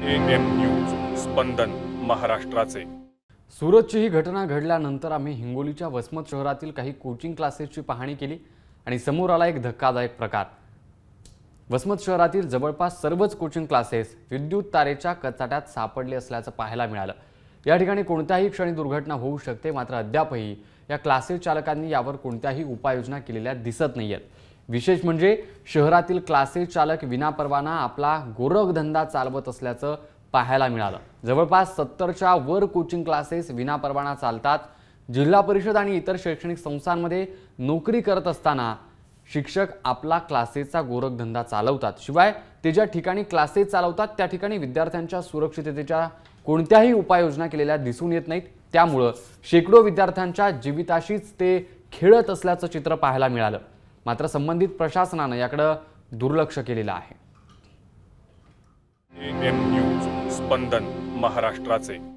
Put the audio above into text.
news स्पंदन महाराष्ट्राचे सूरतची ही घटना घडल्यानंतर आम्ही हिंगोलीच्या वसमत शहरातील काही कोचिंग क्लासेसची पाहणी केली आणि समोर आला एक धक्कादायक प्रकार वसमत शहरातील जवळपास सर्वच कोचिंग क्लासेस विद्युत तारेच्या कचाट्यात सापडले असल्याचं पाहायला मिळालं या ठिकाणी कोणत्याही क्षणी दुर्घटना होऊ शकते मात्र अद्यापही या क्लासेस चालकांनी यावर कोणत्याही उपाययोजना केलेल्या दिसत नाहीयेत विशेष म्हणजे शहरातील क्लासेस चालक विनापरवाना आपला गोरखधंदा चालवत असल्याचं पाहायला मिळालं जवळपास सत्तरच्या वर कोचिंग क्लासेस विनापरवाना चालतात जिल्हा परिषद आणि इतर शैक्षणिक संस्थांमध्ये नोकरी करत असताना शिक्षक आपला क्लासेसचा गोरखधंदा चालवतात शिवाय ते ज्या ठिकाणी क्लासेस चालवतात त्या ठिकाणी विद्यार्थ्यांच्या सुरक्षिततेच्या कोणत्याही उपाययोजना केलेल्या दिसून येत नाहीत त्यामुळं शेकडो विद्यार्थ्यांच्या जीविताशीच ते खेळत असल्याचं चित्र पाहायला मिळालं मात्र संबंधित प्रशासनानं याकडं दुर्लक्ष केलेलं आहे न्यूज स्पंदन महाराष्ट्राचे